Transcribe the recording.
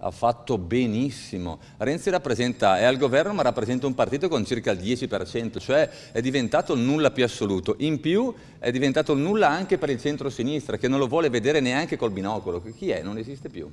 ha fatto benissimo. Renzi rappresenta, è al governo ma rappresenta un partito con circa il 10%, cioè è diventato nulla più assoluto. In più è diventato nulla anche per il centro-sinistra che non lo vuole vedere neanche col binocolo. Chi è? Non esiste più.